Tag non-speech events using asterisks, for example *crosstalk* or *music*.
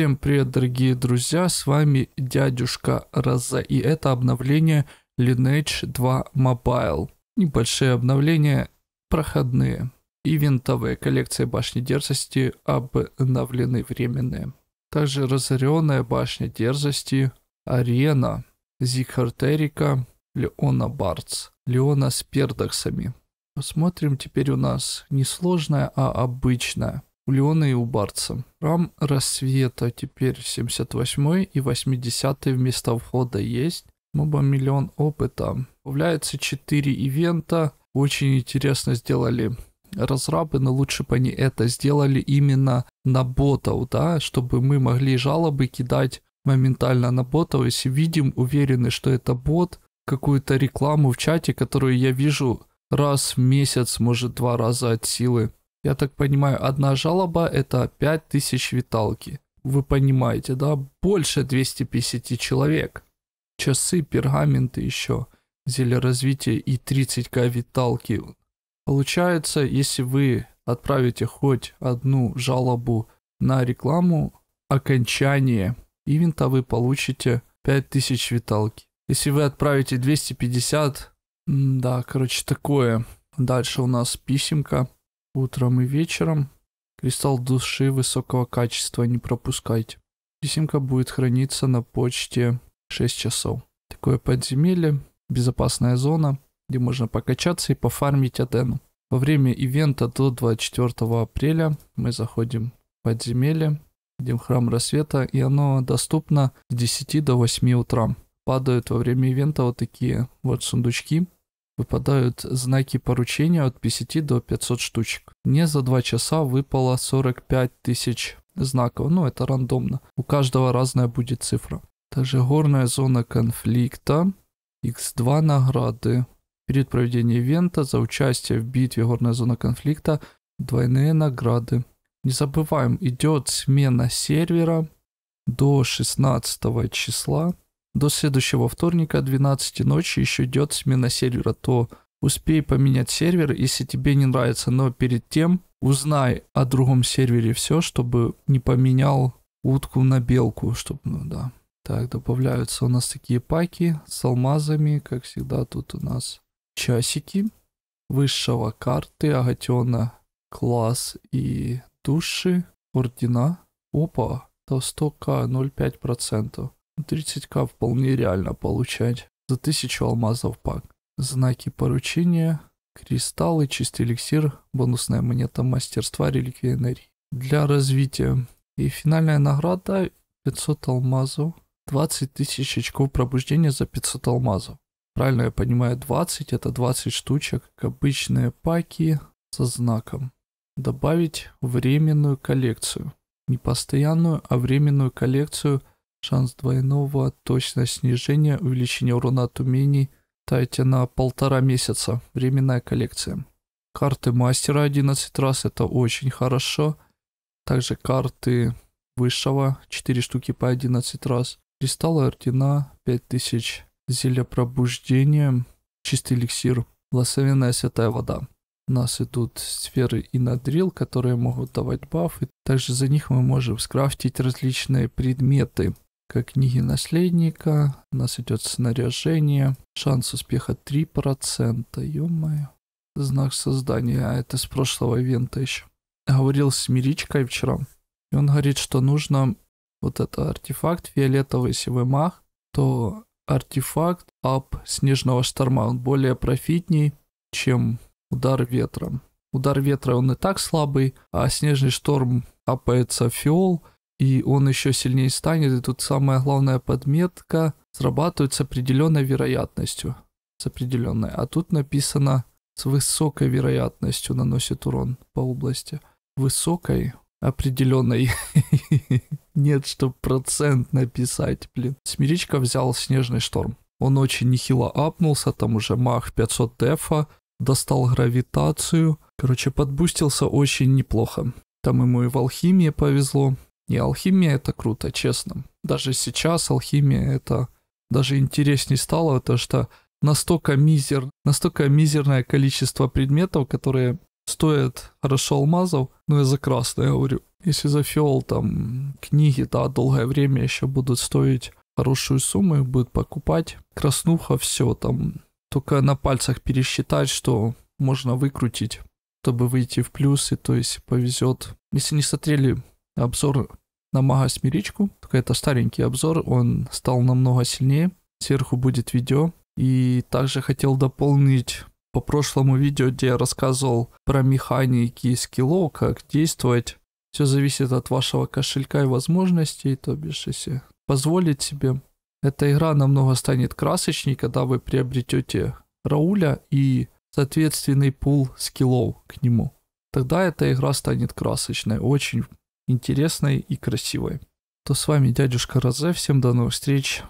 Всем привет, дорогие друзья, с вами дядюшка Роза, и это обновление Lineage 2 Mobile. Небольшие обновления, проходные. Ивентовые коллекции башни дерзости обновлены временные. Также разоренная башня дерзости, арена, Зикхартерика, Леона Барц, Леона с пердаксами. Посмотрим теперь у нас не сложная, а обычная у Леона и у Барца. Рам рассвета теперь 78 и 80 вместо входа есть. Моба миллион опыта. Появляется 4 ивента. Очень интересно сделали разрабы, но лучше бы они это сделали именно на ботов, да, чтобы мы могли жалобы кидать моментально на ботов, если видим, уверены, что это бот, какую-то рекламу в чате, которую я вижу раз в месяц, может два раза от силы. Я так понимаю, одна жалоба это 5000 виталки. Вы понимаете, да? Больше 250 человек. Часы, пергаменты еще. Зелье развития и 30к виталки. Получается, если вы отправите хоть одну жалобу на рекламу, окончание ивента вы получите 5000 виталки. Если вы отправите 250, да, короче, такое. Дальше у нас писемка утром и вечером. Кристалл души высокого качества не пропускайте. Писемка будет храниться на почте 6 часов. Такое подземелье, безопасная зона, где можно покачаться и пофармить Адену. Во время ивента до 24 апреля мы заходим в подземелье, идем в храм рассвета, и оно доступно с 10 до 8 утра. Падают во время ивента вот такие вот сундучки, выпадают знаки поручения от 50 до 500 штучек. Мне за 2 часа выпало 45 тысяч знаков, ну это рандомно. У каждого разная будет цифра. Также горная зона конфликта, x2 награды. Перед проведением ивента за участие в битве горная зона конфликта двойные награды. Не забываем, идет смена сервера до 16 числа. До следующего вторника 12 ночи еще идет смена сервера, то успей поменять сервер, если тебе не нравится, но перед тем узнай о другом сервере все, чтобы не поменял утку на белку, чтобы, ну да. Так, добавляются у нас такие паки с алмазами, как всегда тут у нас часики высшего карты, агатиона класс и души, ордена. Опа, до 100к 0,5%. 30к вполне реально получать за тысячу алмазов пак. Знаки поручения, кристаллы, чистый эликсир, бонусная монета мастерства, реликвия энергии. Для развития. И финальная награда 500 алмазов. 20 тысяч очков пробуждения за 500 алмазов. Правильно я понимаю, 20 это 20 штучек, как обычные паки со знаком. Добавить временную коллекцию. Не постоянную, а временную коллекцию Шанс двойного точное снижения увеличение урона от умений тайте на полтора месяца. Временная коллекция. Карты мастера 11 раз, это очень хорошо. Также карты высшего, 4 штуки по 11 раз. Кристаллы ордена, 5000. Зелье пробуждения, чистый эликсир, благословенная святая вода. У нас идут сферы и надрил, которые могут давать бафы. Также за них мы можем скрафтить различные предметы как книги наследника. У нас идет снаряжение. Шанс успеха 3%. Ё-моё. Знак создания. А это с прошлого ивента еще. Говорил с Миричкой вчера. И он говорит, что нужно вот этот артефакт, фиолетовый сивый мах, то артефакт ап снежного шторма, он более профитней, чем удар ветром. Удар ветра он и так слабый, а снежный шторм апается фиол, и он еще сильнее станет. И тут самая главная подметка срабатывает с определенной вероятностью. С определенной. А тут написано с высокой вероятностью наносит урон по области. Высокой, определенной. *laughs* Нет, что процент написать, блин. Смиричка взял снежный шторм. Он очень нехило апнулся, там уже мах 500 дефа, достал гравитацию. Короче, подбустился очень неплохо. Там ему и в алхимии повезло. И алхимия это круто, честно. Даже сейчас алхимия это даже интереснее стало, потому что настолько, мизер, настолько мизерное количество предметов, которые стоят хорошо алмазов, ну я за красное говорю. Если за фиол там книги, да, долгое время еще будут стоить хорошую сумму, их будут покупать. Краснуха, все там, только на пальцах пересчитать, что можно выкрутить, чтобы выйти в плюс, и то есть повезет. Если не смотрели обзор на мага смиричку. Только это старенький обзор, он стал намного сильнее. Сверху будет видео. И также хотел дополнить по прошлому видео, где я рассказывал про механики и скиллов, как действовать. Все зависит от вашего кошелька и возможностей, то бишь, если позволить себе. Эта игра намного станет красочней, когда вы приобретете Рауля и соответственный пул скиллов к нему. Тогда эта игра станет красочной, очень интересной и красивой. То с вами дядюшка Розе. Всем до новых встреч.